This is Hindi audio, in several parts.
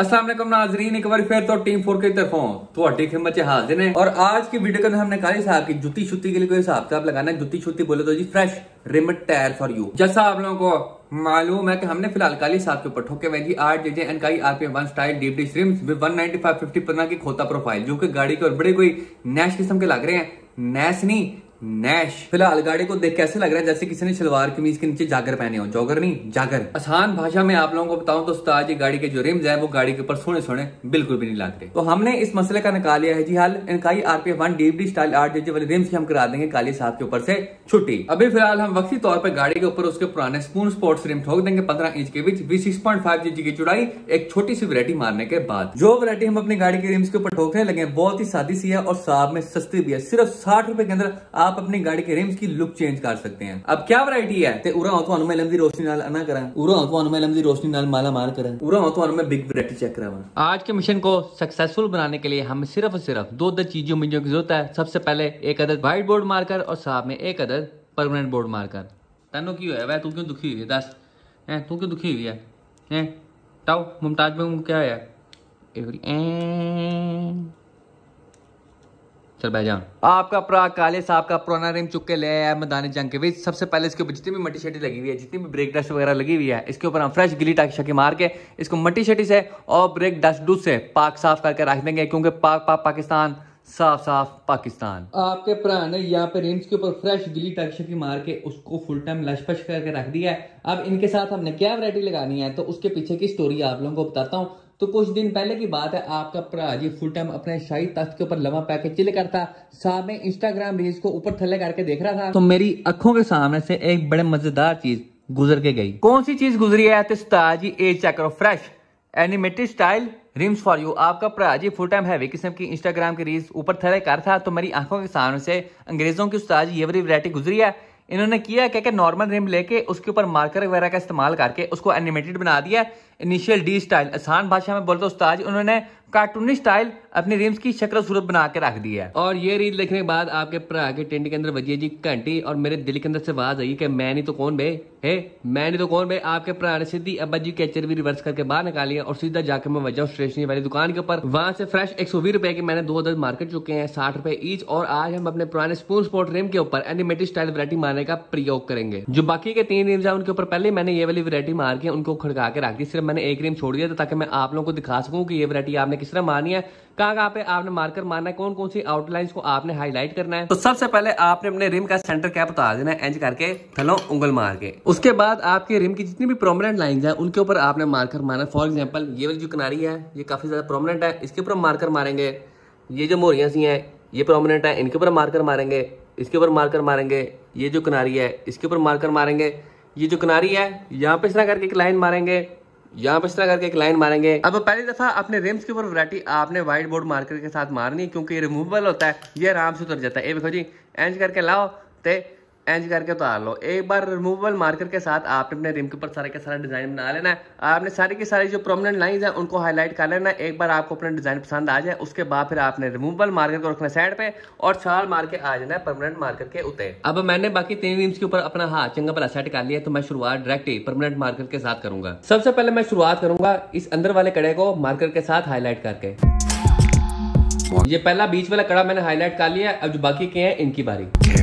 असलम नाजरीन एक बार फिर तो टीम फोर की तरफ थोड़ी खिमत हाजिर है और आज की वीडियो के अंदर हमने कहा साहब की जुती छुती के लिए कोई हिसाब किताब लगाना है जुती छुती बोले तो जी फ्रेश रिमट टायर फॉर यू जैसा आप लोगों को मालूम है कि हमने फिलहाल काली साहब के ऊपर ठोके हुए जी आठ जेजे एन काई आर वन स्टाइल डीप डी streams with one ninety five fifty पन्ना की खोता प्रोफाइल जो कि गाड़ी के और बड़े कोई नैश किस्म के लग रहे हैं नैश नहीं नैश फिलहाल गाड़ी को देख कैसे लग रहा है जैसे किसी ने सलवार कमीज के नीचे जागर पहने हो जॉगर नहीं जागर आसान भाषा में आप लोगों को बताऊं तो उस्ताद ये गाड़ी के जो रिम्स है वो गाड़ी के ऊपर सोने सोने बिल्कुल भी नहीं लग रहे तो हमने इस मसले का निकाल लिया है जी हाल इनकाई आरपीएफ वन डीबडी स्टाइल आठ जे वाले रिम्स की हम करा देंगे काली साहब के ऊपर से छुट्टी अभी फिलहाल हम वक्ती तौर पर गाड़ी के ऊपर उसके पुराने स्पून स्पोर्ट्स रिम ठोक देंगे पंद्रह इंच के बीच सिक्स पॉइंट फाइव जी की चुड़ाई एक छोटी सी वरायटी मारने के बाद जो वरायटी हम अपनी गाड़ी के रिम्स के ऊपर ठोकने लगे बहुत ही सादी सी है और साहब में सस्ती भी है सिर्फ साठ रूपए के अंदर आप आप अपनी गाड़ी के रिम्स की लुक चेंज कर सकते हैं अब क्या वरायटी है ते उरा लंबी रोशनी नाल अना लंबी रोशनी नाल माला मार करा उरा बिग वरायटी चेक करावा आज के मिशन को सक्सेसफुल बनाने के लिए हमें सिर्फ और सिर्फ दो दो चीजों मिनों की जरूरत है सबसे पहले एक अदर व्हाइट बोर्ड मारकर और साथ में एक अदर परमानेंट बोर्ड मारकर तेनों की होया तू क्यों दुखी हुई है दस है तू क्यों दुखी हुई है हैं टाओ मुमताज में क्या होया अजरबैजान आपका प्रा काले साहब का पुराना रिम चुके ले आया मैदानी जंग के बीच सबसे पहले इसके ऊपर जितनी भी मट्टी शटी लगी हुई है जितनी भी ब्रेक डस्ट वगैरह लगी हुई है इसके ऊपर हम फ्रेश गिली टाक शकी मार के इसको मट्टी शटी से और ब्रेक डस्ट डूस से पाक साफ करके रख देंगे क्योंकि पाक पाक पाकिस्तान साफ साफ पाकिस्तान आपके प्राण ने यहाँ पे रिम्स के ऊपर फ्रेश गिली टक्शा की मार के उसको फुल टाइम लशपश करके रख दिया है अब इनके साथ हमने क्या वरायटी लगानी है तो उसके पीछे की स्टोरी आप लोगों को बताता हूँ तो कुछ दिन पहले की बात है आपका जी फुल टाइम अपने शाही तख्त के ऊपर लम्बा पैके चिल करता साथ में इंस्टाग्राम रील्स को ऊपर थले करके देख रहा था तो मेरी आंखों के सामने से एक बड़े मजेदार चीज गुजर के गई कौन सी चीज गुजरी है तो जी ए चेक करो fresh animated style rims for you आपका जी फुल टाइम हैवी किस्म की इंस्टाग्राम की रील्स ऊपर थले कर था तो मेरी आंखों के सामने से अंग्रेजों की उस्ताद ये वाली वरायटी गुजरी है इन्होंने किया क्या क्या नॉर्मल रिम लेके उसके ऊपर मार्कर वगैरह का इस्तेमाल करके उसको एनिमेटेड बना दिया इनिशियल डी स्टाइल आसान भाषा में बोलते तो उस्ताद उन्होंने कार्टूनी स्टाइल अपने रिम्स की शक्ल सूरत बना के रख दिया है और ये रील देखने के बाद आपके भरा के टेंट के अंदर बजिए जी घंटी और मेरे दिल के अंदर से आवाज आई कि मैं नहीं तो कौन बे हे मैं नहीं तो कौन बे आपके भरा ने सीधी अब्बा जी कैचर भी रिवर्स करके बाहर निकाली है और सीधा जाकर मैं बजा स्टेशनरी वाली दुकान के ऊपर वहां से फ्रेश एक सौ रुपए के मैंने दो दर्ज मार्केट चुके हैं साठ रुपए ईच और आज हम अपने पुराने स्पून स्पोर्ट रिम के ऊपर एनिमेटिक स्टाइल वरायटी मारने का प्रयोग करेंगे जो बाकी के तीन रिम्स है उनके ऊपर पहले मैंने ये वाली वरायटी मार के उनको खड़का के रख दी सिर्फ मैंने एक रिम छोड़ दिया था ताकि मैं आप लोगों को दिखा सकूँ कि ये वरायटी आपने किस तरह मारनी है कहाँ कहाँ पे आपने मार्कर मारना है कौन कौन सी आउटलाइंस को आपने हाईलाइट करना है तो सबसे पहले आपने अपने रिम का सेंटर कैप उतार देना है एंज करके थलो उंगल मार के उसके बाद आपके रिम की जितनी भी प्रोमिनेंट लाइन है उनके ऊपर आपने मार्कर मारना फॉर एग्जाम्पल ये वाली जो किनारी है ये काफी ज्यादा प्रोमिनेंट है इसके ऊपर मार्कर मारेंगे ये जो मोरिया सी है ये प्रोमिनेंट है इनके ऊपर मार्कर मारेंगे इसके ऊपर मार्कर मारेंगे ये जो किनारी है इसके ऊपर मार्कर मारेंगे ये जो किनारी है यहाँ पे इस तरह करके एक लाइन मारेंगे यहाँ पर इस तरह करके एक लाइन मारेंगे अब पहली दफा अपने रिम्स के ऊपर वरायटी आपने व्हाइट बोर्ड मार्कर के साथ मारनी है क्योंकि ये रिमूवेबल होता है ये आराम से उतर जाता है ये देखो जी एंज करके लाओ ते एंज करके उतार तो लो एक बार रिमूवेबल मार्कर के साथ आपने अपने रिम के ऊपर सारे का सारा डिज़ाइन बना लेना है आपने सारी की सारी जो प्रोमिनेंट लाइंस हैं उनको हाईलाइट कर लेना है एक बार आपको अपना डिज़ाइन पसंद आ जाए उसके बाद फिर आपने रिमूवेबल मार्कर को रखना साइड पे और छाल मार के आ जाना है परमानेंट मार्कर के उतर अब मैंने बाकी तीन रिम्स के ऊपर अपना हाथ चंगा भला सेट कर लिया तो मैं शुरुआत डायरेक्ट ही परमानेंट मार्कर के साथ करूंगा सबसे पहले मैं शुरुआत करूंगा इस अंदर वाले कड़े को मार्कर के साथ हाईलाइट करके ये पहला बीच वाला कड़ा मैंने हाईलाइट कर लिया अब जो बाकी के हैं इनकी बारी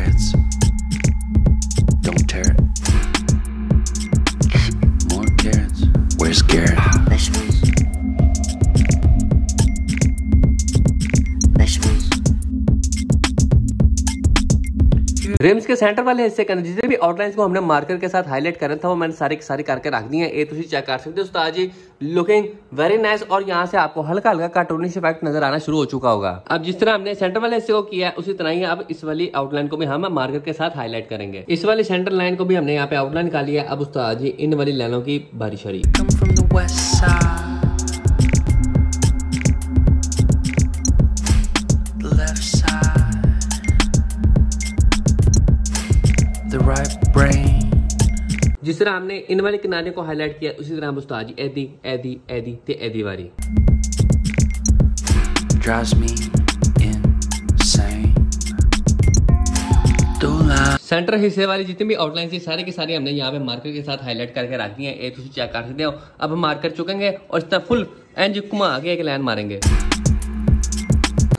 रिम्स के सेंटर वाले हिस्से के अंदर जितने भी आउटलाइंस को हमने मार्कर के साथ हाईलाइट करा था वो मैंने सारे के सारे करके रख दिए हैं ये तुम चेक कर सकते हो उस्ताद जी लुकिंग वेरी नाइस और यहाँ से आपको हल्का हल्का कार्टूनिश इफेक्ट नजर आना शुरू हो चुका होगा अब जिस तरह हमने सेंटर वाले हिस्से को किया उसी तरह ही अब इस वाली आउटलाइन को भी हम मार्कर के साथ हाईलाइट करेंगे इस वाली सेंटर लाइन को भी हमने यहाँ पे आउटलाइन कर लिया अब उस्ताद जी इन वाली लाइनों की बारिश हो रही तरह हमने इन वाले किनारे को हाईलाइट किया उसी तरह हम उसको एदी एदी एदी ते एदी वारी सेंटर हिस्से वाली जितनी भी आउटलाइन थी सारी की सारी हमने यहाँ पे मार्कर के साथ हाईलाइट करके रख दी है ये तुम चेक कर सकते हो अब हम मार्कर चुकेंगे और इस तरह फुल एंज घुमा आगे एक लाइन मारेंगे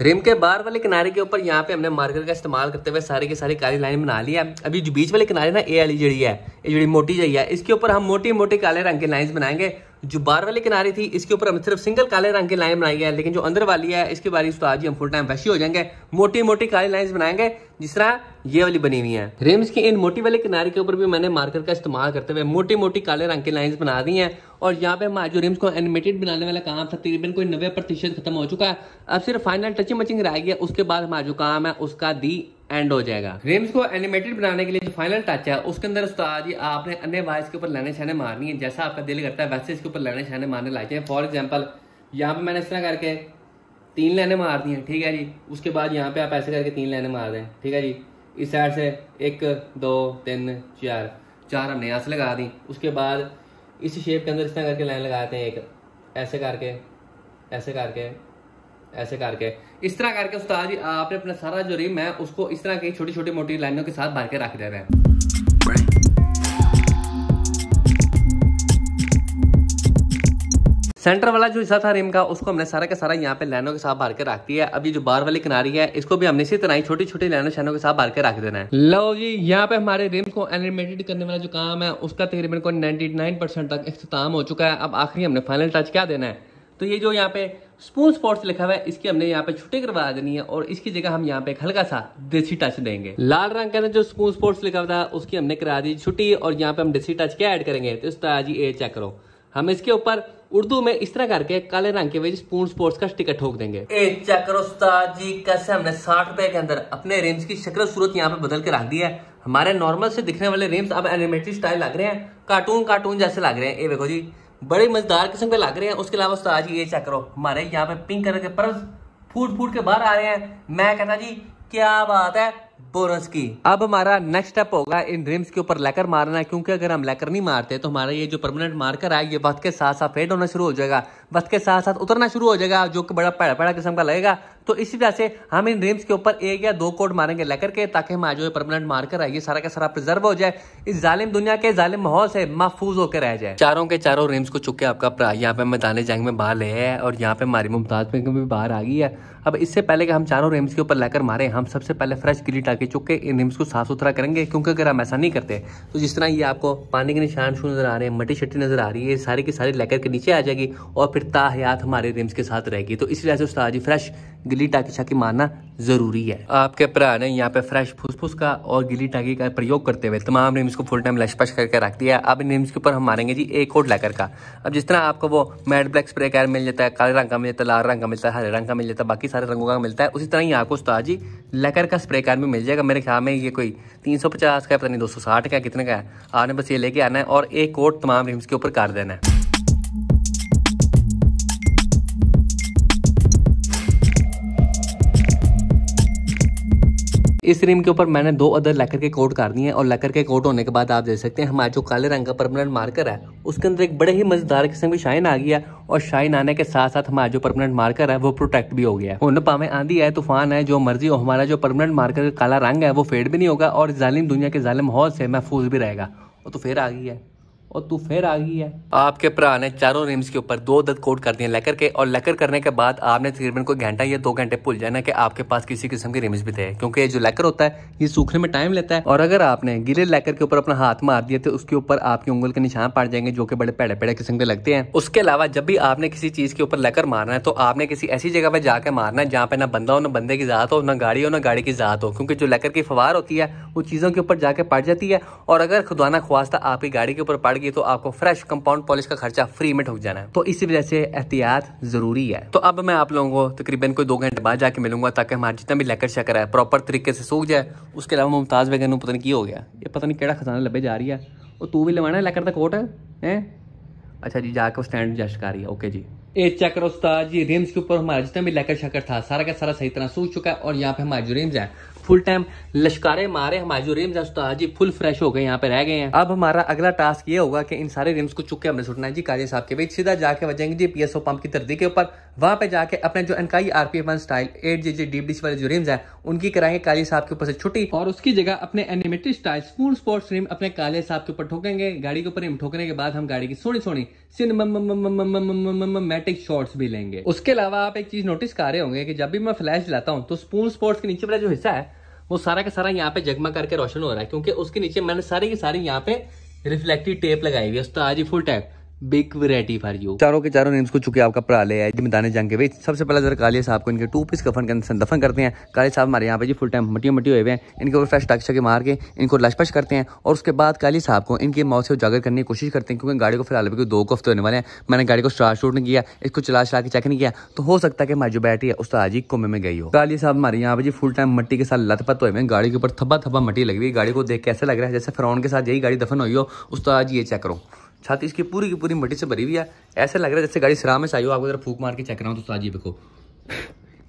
रिम के बाहर वाले किनारे के ऊपर यहाँ पे हमने मार्कर का इस्तेमाल करते हुए सारी की सारी काली लाइन बना ली है अभी जो बीच वाले किनारे ना ए वाली e जड़ी है ये जड़ी मोटी जड़ी है इसके ऊपर हम मोटी मोटी काले रंग की लाइन बनाएंगे जो बार वाली किनारे थी इसके ऊपर हम सिर्फ सिंगल काले रंग की लाइन बनाई है लेकिन जो अंदर वाली है इसके बारे में तो आज ही हम फुल टाइम वैसी हो जाएंगे मोटी मोटी काली लाइन बनाएंगे जिस तरह ये वाली बनी हुई है रिम्स की इन मोटी वाले किनारे के ऊपर भी मैंने मार्कर का इस्तेमाल करते हुए मोटी मोटी काले रंग की लाइन बना दी है और यहाँ पे हमारे जो रिम्स को एनिमेटेड बनाने वाला काम था तकरीबन कोई नब्बे प्रतिशत खत्म हो चुका है अब सिर्फ फाइनल टचिंग मचिंग रह गया उसके बाद हमारा जो काम है उसका दी एंड हो जाएगा रिम्स को एनिमेटेड बनाने के लिए जो फाइनल टच है उसके अंदर उस्ताद जी आपने अन्य वाइस के ऊपर लाने छाने मारनी है जैसा आपका दिल करता है वैसे इसके ऊपर लाने छाने मारने लाइक है फॉर एग्जाम्पल यहाँ पे मैंने इस तरह करके तीन लाइने मार दी हैं ठीक है जी उसके बाद यहाँ पे आप ऐसे करके तीन लाइने मार दें ठीक है जी इस साइड से एक दो तीन चार चार हमने यहाँ से लगा दी उसके बाद इस शेप के अंदर इस तरह करके लाइन लगाते हैं एक ऐसे करके ऐसे करके ऐसे करके इस तरह करके उस्ताद जी आपने अपना सारा जो रिम है उसको इस तरह की छोटी छोटी मोटी लाइनों के साथ भर के रख दे रहे हैं सेंटर वाला जो हिस्सा था रिम का उसको हमने सारा का सारा यहाँ पे लाइनों के साथ भर के रख दिया है अभी जो बार वाली किनारी है इसको भी हमने इसी तरह ही छोटी छोटी लाइनों शाइनों के साथ भर के रख देना है लो जी यहाँ पे हमारे रिम को एनिमेटेड करने वाला जो काम है उसका तकरीबन को नाइन्टी तक अख्ताम हो चुका है अब आखिरी हमने फाइनल टच क्या देना है तो ये जो यहाँ पे स्पून स्पॉट्स लिखा हुआ है इसकी हमने यहाँ पे छुट्टी करवा देनी है और इसकी जगह हम यहाँ पे हल्का सा देसी टच देंगे लाल रंग के अंदर जो स्पून स्पॉट्स लिखा हुआ था उसकी हमने करा दी छुट्टी और यहाँ पे हम देसी टच क्या ऐड करेंगे तो इस तरह जी ए चेक करो हम इसके ऊपर उर्दू में इस तरह करके काले रंग के वजह स्पून स्पोर्ट्स का स्टिकर ठोक देंगे ए चक्कर जी कैसे हमने साठ रुपए के अंदर अपने रिम्स की शक्ल सूरत यहाँ पे बदल के रख दी है हमारे नॉर्मल से दिखने वाले रिम्स अब एनिमेटेड स्टाइल लग रहे हैं कार्टून कार्टून जैसे लग रहे हैं ये देखो जी बड़े मजेदार किस्म के लग रहे हैं उसके अलावा उस्ताद जी ये चेक करो हमारे यहाँ पे पिंक कलर के पर्व फूट फूट के बाहर आ रहे हैं मैं कहता जी क्या बात है बोरस की अब हमारा नेक्स्ट स्टेप होगा इन ड्रीम्स के ऊपर लेकर मारना क्योंकि अगर हम लेकर नहीं मारते तो हमारा ये जो परमानेंट मार्कर है ये वक्त के साथ साथ फेड होना शुरू हो जाएगा वक्त के साथ साथ उतरना शुरू हो जाएगा जो कि बड़ा पैड़ा पैड़ा किस्म का लगेगा तो इसी वजह से हम इन रिम्स के ऊपर एक या दो कोड मारेंगे लेकर के ताकि हमारा जो परमानेंट मार्कर है ये सारा का सारा प्रिजर्व हो जाए इस जालिम दुनिया के जालिम माहौल से महफूज होकर रह जाए चारों के चारों रिम्स को चुके आपका भरा यहाँ पे मैदान जंग में बाहर ले आया और यहाँ पे हमारी मुमताज में भी बाहर आ गई है अब इससे पहले कि हम चारों रिम्स के ऊपर लेकर मारे हम सबसे पहले फ्रेश गिली टाके चुक के इन रिम्स को साफ सुथरा करेंगे क्योंकि अगर हम ऐसा नहीं करते तो जिस तरह ये आपको पानी के निशान शू नजर आ रहे हैं मट्टी शट्टी नजर आ रही है सारी की सारी लेकर के नीचे आ जाएगी और फिर ताहयात हमारे रिम्स के साथ रहेगी तो इसी वजह से उस्ताद जी फ्रेश गिली गिली टाकी छाकी मारना ज़रूरी है आपके भरा ने यहाँ पे फ्रेश फुसफुस का और गिली टाकी का प्रयोग करते हुए तमाम रिम्स को फुल टाइम लशपश करके रख दिया है अब रिम्स के ऊपर हम मारेंगे जी एक कोट लेकर का अब जिस तरह आपको वो मैट ब्लैक स्प्रे कैर मिल जाता है काले रंग का मिल जाता है लाल रंग का मिलता है हरे रंग का मिल जाता है बाकी सारे रंगों का मिलता है उसी तरह ही आपको उस्ताद जी लेकर का स्प्रे कैर भी मिल जाएगा मेरे ख्याल में ये कोई तीन सौ पचास का पता नहीं दो सौ साठ का कितने का है आपने बस ये लेके आना है और एक कोट तमाम रिम्स के ऊपर कर देना है इस रिम के ऊपर मैंने दो अदर लेकर के कोट कर दिए हैं और लेकर के कोट होने के बाद आप देख सकते हैं हमारे जो काले रंग का परमानेंट मार्कर है उसके अंदर एक बड़े ही मजेदार किस्म की शाइन आ गया और शाइन आने के साथ साथ हमारा जो परमानेंट मार्कर है वो प्रोटेक्ट भी हो गया है उन पावे आंधी है तूफान है जो मर्जी हो हमारा जो परमानेंट मार्कर काला रंग है वो फेड भी नहीं होगा और जालिम दुनिया के जालिम माहौल से महफूज भी रहेगा वो तो फिर आ गई है और तू फिर आ गई है आपके भरा ने चारों रिम्स के ऊपर दो दर्द कोट कर दिए लेकर के और लेकर करने के बाद आपने तकरीबन कोई घंटा या दो घंटे भूल जाना कि आपके पास किसी किस्म के रिम्स भी थे क्योंकि जो लेकर होता है ये सूखने में टाइम लेता है और अगर आपने गिरे लेकर के ऊपर अपना हाथ मार दिया तो उसके ऊपर आपकी उंगल के निशान पड़ जाएंगे जो कि बड़े पेड़े पेड़े किस्म के लगते हैं उसके अलावा जब भी आपने किसी चीज के ऊपर लेकर मारना है तो आपने किसी ऐसी जगह पर जाकर मारना है जहाँ पे ना बंदा हो ना बंदे की जात हो ना गाड़ी हो ना गाड़ी की जात हो क्योंकि जो लेकर की फवार होती है वो चीजों के ऊपर जाके पड़ जाती है और अगर खुदाना खुआस्ता आपकी गाड़ी के ऊपर पड़ पड़ेगी तो आपको फ्रेश कंपाउंड पॉलिश का खर्चा फ्री में ठोक जाना है तो इसी वजह से एहतियात जरूरी है तो अब मैं आप लोगों को तकरीबन कोई दो घंटे बाद जाके मिलूंगा ताकि हमारा जितना भी लेकर शकर है प्रॉपर तरीके से सूख जाए उसके अलावा मुमताज़ वगैरह पता नहीं की हो गया ये पता नहीं कड़ा खजाना लबे जा रही है और तू भी लवाना है लेकर का कोट है अच्छा जी जाकर स्टैंड जस्ट कर रही है ओके जी ये चेक करो उस्ताद जी रिम्स के ऊपर हमारा जितना भी लेकर शकर था सारा का सारा सही तरह सूख चुका है और यहाँ पे हमारे जो रिम्स है फुल टाइम लश्कारे मारे हमारे जो रिम्स है फुल फ्रेश हो गए यहाँ पे रह गए हैं अब हमारा अगला टास्क ये होगा कि इन सारे रिम्स को चुके के हमने सुटना है जी काजी साहब के भाई सीधा जाके बजेंगे जी पी पंप की तरदी के ऊपर वहाँ पे जाके अपने जो एनकाई आरपीएफ वन स्टाइल एट जी जी डीप वाले जो रिम्स है उनकी कराएंगे काजी साहब के ऊपर से छुट्टी और उसकी जगह अपने animated style spoon sports rim अपने काले साहब के ऊपर ठोकेंगे गाड़ी के ऊपर रिम ठोकने के बाद हम गाड़ी की सोनी सोनी सिनेमेटिक शॉर्ट्स भी लेंगे उसके अलावा आप एक चीज नोटिस कर रहे होंगे कि जब भी मैं फ्लैश लाता हूँ तो स्पून स्पोर्ट्स के नीचे वाला जो हिस्सा है वो सारा का सारा यहाँ पे जगमा करके रोशन हो रहा है क्योंकि उसके नीचे मैंने सारी की सारी यहाँ पे रिफ्लेक्टिव टेप लगाई हुई है उसका तो आज ही फुल टैप बिग वैरायटी फॉर यू चारों के चारों नेम्स को चुके आपका पढ़ा ले है मैदान जंग के बीच सबसे पहले जरा काले साहब को इनके टू पीस कफन के अंदर दफन करते हैं काले साहब हमारे यहाँ पे जी फुल टाइम मटियो मटियो हुए हैं इनके ऊपर फ्रेश टक के मार के इनको लशपश करते हैं और उसके बाद काली साहब को इनके मौत से उजागर करने की कोशिश करते हैं क्योंकि गाड़ी को फिलहाल अभी दो हफ्ते होने वाले हैं मैंने गाड़ी को स्टार्ट शूट नहीं किया इसको चला चला के चेक नहीं किया तो हो सकता है कि हमारी जो बैटरी है उस आज ही कुमे में गई हो काली साहब हमारे यहाँ पे जी फुल टाइम मट्टी के साथ लथपथ हुए हैं गाड़ी के ऊपर थप्पा थप्पा मट्टी लग रही है गाड़ी को देख के ऐसा लग रहा है जैसे फ्रॉन के साथ यही गाड़ी दफन हुई हो उस तो आज ये चेक करो छाती इसकी पूरी की पूरी मट्टी से भरी हुई है ऐसा लग रहा है जैसे गाड़ी सराह में हो आपको जरा फूक मार के चेक रहा हूँ तो साजिए देखो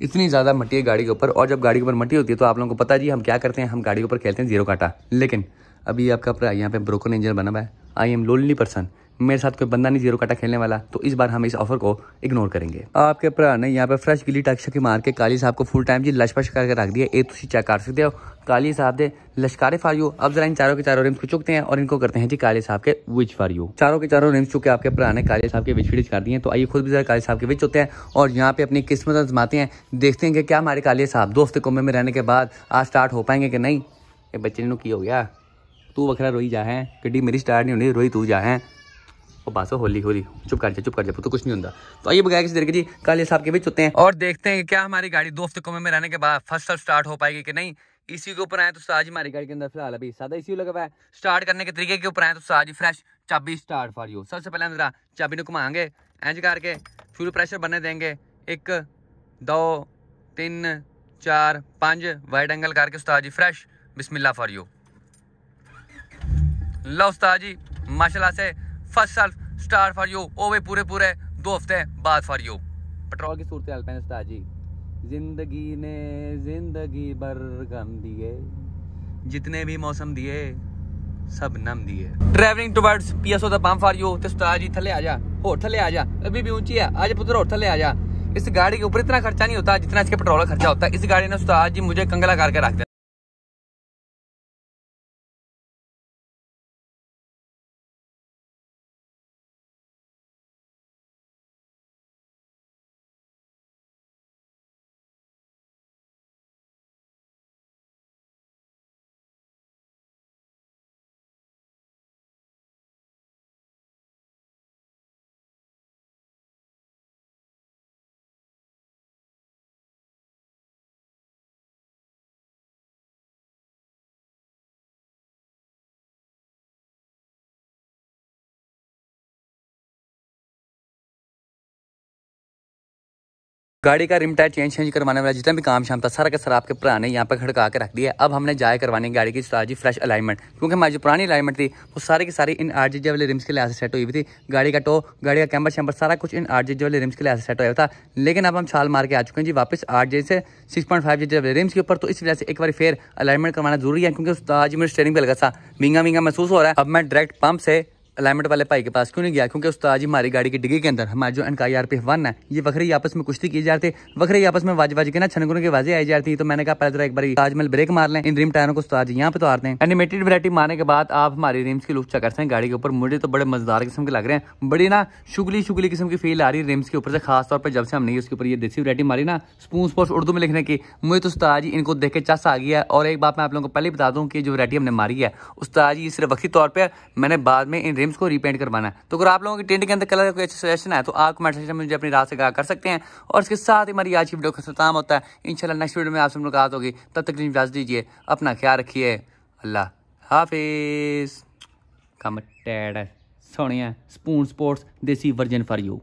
इतनी ज़्यादा मट्टी है गाड़ी के ऊपर और जब गाड़ी के ऊपर मट्टी होती है तो आप लोगों को पता जी हम क्या करते हैं हम गाड़ी के ऊपर खेलते हैं जीरो काटा लेकिन अभी आपका यहाँ पे ब्रोकन इंजन बना हुआ है आई एम लोनली पर्सन मेरे साथ कोई बंदा नहीं जीरो काटा खेलने वाला तो इस बार हम इस ऑफर को इग्नोर करेंगे आपके भरा ने यहाँ पे फ्रेश गिली की मार के काली साहब को फुल टाइम जी लशपश करके रख दिया ये तुम चेक कर सकते हो काली साहब दे लश्कारे फार यू अब जरा इन चारों के चारों रिम्स को चुकते हैं और इनको करते हैं जी काले साहब के विच फार यू चारों के चारों रिम्स चुके आपके पुराने काले साहब के विच फिडिच कर दिए तो आइए खुद भी जरा काले साहब के विच होते हैं और यहाँ पे अपनी किस्मत आजमाते हैं देखते हैं कि क्या हमारे काले साहब दोस्त कुंभे में रहने के बाद आज स्टार्ट हो पाएंगे कि नहीं ये बच्चे ने की हो गया तू वखरा रोई जा है गड्डी मेरी स्टार्ट नहीं होनी रोई तू जा है और बासो होली होली चुप कर जा चुप कर जा तो कुछ नहीं होता तो आइए बगैर किसी तरीके जी ये साहब के भी चुते हैं और देखते हैं क्या हमारी गाड़ी दो हफ्ते कमे में रहने के बाद फर्स्ट स्टार्ट हो पाएगी कि नहीं इसी के ऊपर आए तो आज हमारी गाड़ी के अंदर फिलहाल अभी सादा इसी लगा हुआ है स्टार्ट करने के तरीके के ऊपर आए तो आज फ्रेश चाबी स्टार्ट फॉर यू सबसे पहले हम जरा चाबी को घुमाएंगे एंज करके फ्यूल प्रेशर बनने देंगे एक दो तीन चार पाँच वाइड एंगल करके उस्ताद जी फ्रेश बिस्मिल्ला फॉर यू लो उस्ताद जी माशाल्लाह से फर्स्ट साल स्टार फॉर यू ओवे पूरे पूरे दो हफ्ते बाद फॉर यू पेट्रोल की सूरत हाल पैन जी जिंदगी ने जिंदगी भर गम दिए जितने भी मौसम दिए सब नम दिए travelling towards PSO the pump for you ते उस्ताद जी थले आजा हो थले आ जा अभी भी ऊंची है आज पुत्र और थले आ जा इस गाड़ी के ऊपर इतना खर्चा नहीं होता जितना इसके पेट्रोल का खर्चा होता है इस गाड़ी ने उस्ताद जी मुझे कंगला करके रख दिया गाड़ी का रिम टायर चेंज चेंज करवाने वाला जितना भी काम शाम था सारा का सारा आपके पुराने यहाँ पर खड़का के रख दिया अब हमने जाए करवाने गाड़ी की सारी फ्रेश अलाइनमेंट क्योंकि हमारी जो पुरानी अलाइनमेंट थी वो सारी की सारी इन आर वाले रिम्स के लिए से सेट हुई हुई थी गाड़ी का टो गाड़ी का कैम्बर शैम्बर सारा कुछ इन आर वाले रिम्स के लिए से सेट हुआ था लेकिन अब हम छाल मार के आ चुके हैं जी वापस आठ से सिक्स पॉइंट फाइव वाले रिम्स के ऊपर तो इस वजह से एक बार फिर अलाइनमेंट करवाना जरूरी है क्योंकि उस आज मेरे स्टेयरिंग पर लगा था मिंगा मींगा महसूस हो रहा है अब मैं डायरेक्ट पंप से अलाइनमेंट वाले भाई के पास क्यों नहीं गया क्योंकि उस्ताद जी हमारी गाड़ी की डिग्री के अंदर हमारे जो एनका आर पी वन है ये वखरे आपस में कुश्ती की जाती है वखरे आपस में वाज वाज के ना छनगुन के वाजे आई जाती है तो मैंने कहा पहले एक बार ताजमहल ब्रेक मार लें इन रिम टायरों को उस्ताद जी यहाँ पे तो आते हैं एनिमेटेड वरायटी मारने के बाद आप हमारी रिम्स की लुक चेक करते हैं गाड़ी के ऊपर मुझे तो बड़े मजेदार किस्म के लग रहे हैं बड़ी ना शुगली शुगली किस्म की फील आ रही है रिम्स के ऊपर से खास तौर पर जब से हमने उसके ऊपर ये देसी वरायटी मारी ना स्पून स्पोर्ट्स उर्दू में लिखने की मुझे तो उस्ताद जी इनको देख के चस आ गया और एक बात मैं आप लोगों को पहले बता दूँ कि जो वरायटी हमने मारी है उस्ताद जी सिर्फ वक्ती तौर पर मैंने बाद में इन रिम्स को रिपेंट करवाना है तो अगर आप लोगों की टेंट के अंदर कलर कोई अच्छा सजेशन है तो आप कमेंट सेक्शन में मुझे अपनी राह से कहा कर सकते हैं और इसके साथ ही हमारी आज की वीडियो का अख्ताम होता है इनशाला नेक्स्ट वीडियो में आपसे मुलाकात होगी तब तक इजाज़त दीजिए अपना ख्याल रखिए अल्लाह हाफिज़ कम टैड सोनिया स्पून स्पोर्ट्स देसी वर्जन फॉर यू